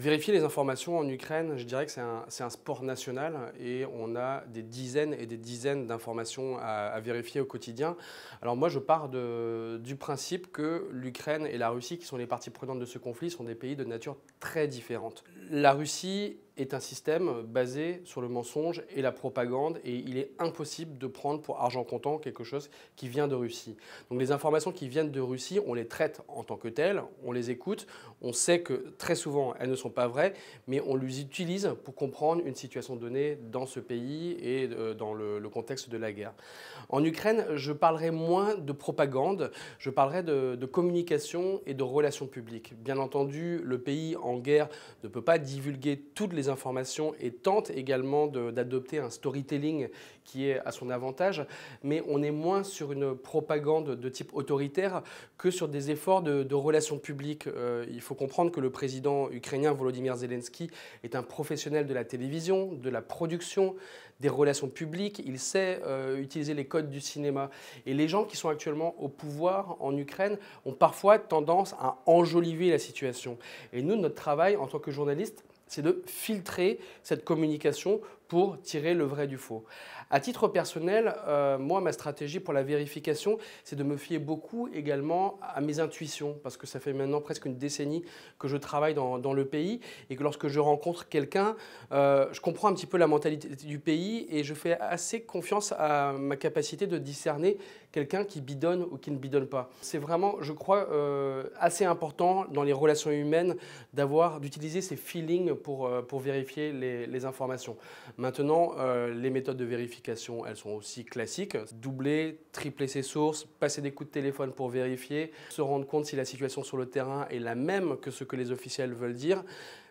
Vérifier les informations en Ukraine, je dirais que c'est un, sport national et on a des dizaines et des dizaines d'informations à, vérifier au quotidien. Alors moi, je pars du principe que l'Ukraine et la Russie, qui sont les parties prenantes de ce conflit, sont des pays de nature très différente. La Russie est un système basé sur le mensonge et la propagande et il est impossible de prendre pour argent comptant quelque chose qui vient de Russie. Donc les informations qui viennent de Russie, on les traite en tant que telles, on les écoute, on sait que très souvent elles ne sont pas vraies, mais on les utilise pour comprendre une situation donnée dans ce pays et euh, dans le, contexte de la guerre. En Ukraine, je parlerai moins de propagande, je parlerai de, de communication et de relations publiques. Bien entendu, le pays en guerre ne peut pas divulguer toutes les informations et tente également d'adopter un storytelling qui est à son avantage, mais on est moins sur une propagande de type autoritaire que sur des efforts de, relations publiques. Euh, il faut comprendre que le président ukrainien Volodymyr Zelensky est un professionnel de la télévision, de la production, des relations publiques, il sait euh, utiliser les codes du cinéma. Et les gens qui sont actuellement au pouvoir en Ukraine ont parfois tendance à enjoliver la situation. Et nous, notre travail en tant que journalistes, c'est de filtrer cette communication pour tirer le vrai du faux. À titre personnel, euh, moi, ma stratégie pour la vérification, c'est de me fier beaucoup également à mes intuitions, parce que ça fait maintenant presque une décennie que je travaille dans, le pays et que lorsque je rencontre quelqu'un, euh, je comprends un petit peu la mentalité du pays et je fais assez confiance à ma capacité de discerner quelqu'un qui bidonne ou qui ne bidonne pas. C'est vraiment, je crois, euh, assez important dans les relations humaines d'avoir, d'utiliser ces feelings pour, pour vérifier les, les informations. Maintenant, euh, les méthodes de vérification, elles sont aussi classiques. Doubler, tripler ses sources, passer des coups de téléphone pour vérifier, se rendre compte si la situation sur le terrain est la même que ce que les officiels veulent dire.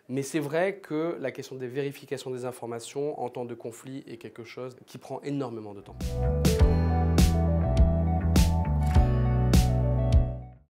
Mais c'est vrai que la question des vérifications des informations en temps de conflit est quelque chose qui prend énormément de temps.